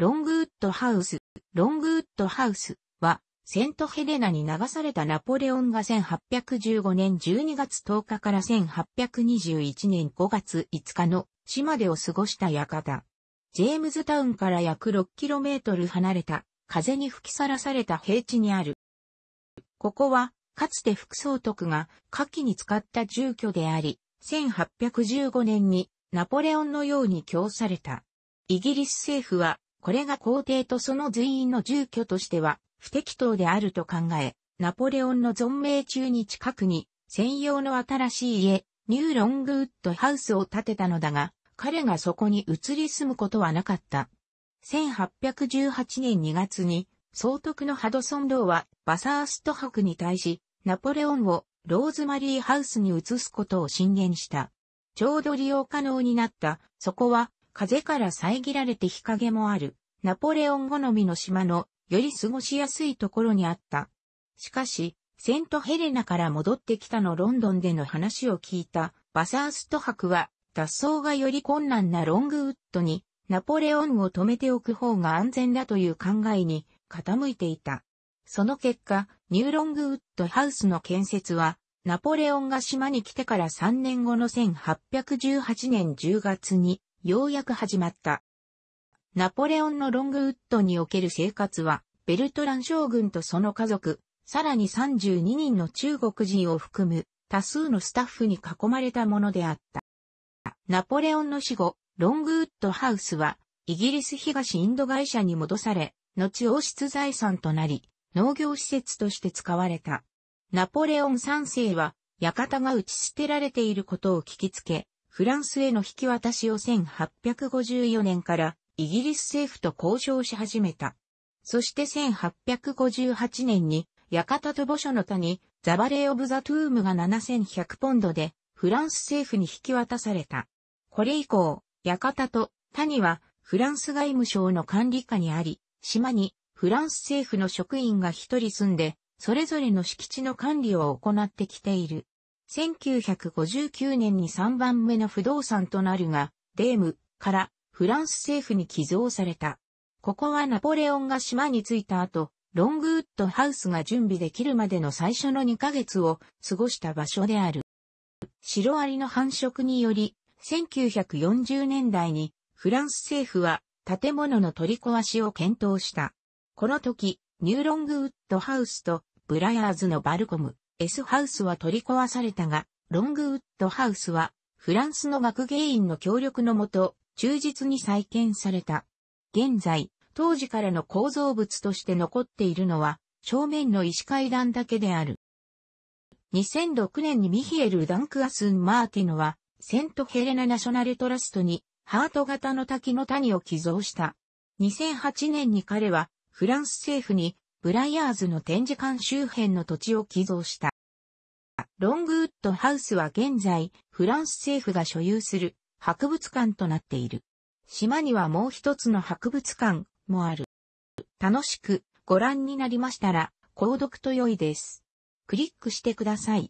ロングウッドハウス、ロングウッドハウスは、セントヘレナに流されたナポレオンが1815年12月10日から1821年5月5日の島でを過ごした館。ジェームズタウンから約 6km 離れた風に吹きさらされた平地にある。ここは、かつて副総督が夏季に使った住居であり、1815年にナポレオンのように供された。イギリス政府はこれが皇帝とその随員の住居としては不適当であると考え、ナポレオンの存命中に近くに専用の新しい家、ニューロングウッドハウスを建てたのだが、彼がそこに移り住むことはなかった。1818年2月に、総督のハドソン・ローはバサースト博に対し、ナポレオンをローズマリーハウスに移すことを進言した。ちょうど利用可能になった、そこは風から遮られて日陰もある、ナポレオン好みの島の、より過ごしやすいところにあった。しかし、セントヘレナから戻ってきたのロンドンでの話を聞いたバサースト博は脱走がより困難なロングウッドにナポレオンを止めておく方が安全だという考えに傾いていた。その結果、ニューロングウッドハウスの建設はナポレオンが島に来てから3年後の1818年10月にようやく始まった。ナポレオンのロングウッドにおける生活は、ベルトラン将軍とその家族、さらに32人の中国人を含む多数のスタッフに囲まれたものであった。ナポレオンの死後、ロングウッドハウスは、イギリス東インド会社に戻され、後王室財産となり、農業施設として使われた。ナポレオン3世は、館が打ち捨てられていることを聞きつけ、フランスへの引き渡しを1854年からイギリス政府と交渉し始めた。そして1858年に、館と墓所の谷、ザバレー・オブ・ザ・トゥームが7100ポンドで、フランス政府に引き渡された。これ以降、館と谷は、フランス外務省の管理下にあり、島に、フランス政府の職員が一人住んで、それぞれの敷地の管理を行ってきている。1959年に3番目の不動産となるが、デームからフランス政府に寄贈された。ここはナポレオンが島に着いた後、ロングウッドハウスが準備できるまでの最初の2ヶ月を過ごした場所である。シロアリの繁殖により、1940年代にフランス政府は建物の取り壊しを検討した。この時、ニューロングウッドハウスとブライアーズのバルコム S ハウスは取り壊されたが、ロングウッドハウスは、フランスの学芸員の協力のもと、忠実に再建された。現在、当時からの構造物として残っているのは、正面の石階段だけである。2006年にミヒエル・ダンクアスン・マーティノは、セントヘレナ・ナショナル・トラストに、ハート型の滝の谷を寄贈した。2008年に彼は、フランス政府に、ブライアーズの展示館周辺の土地を寄贈した。ロングウッドハウスは現在、フランス政府が所有する博物館となっている。島にはもう一つの博物館もある。楽しくご覧になりましたら、購読と良いです。クリックしてください。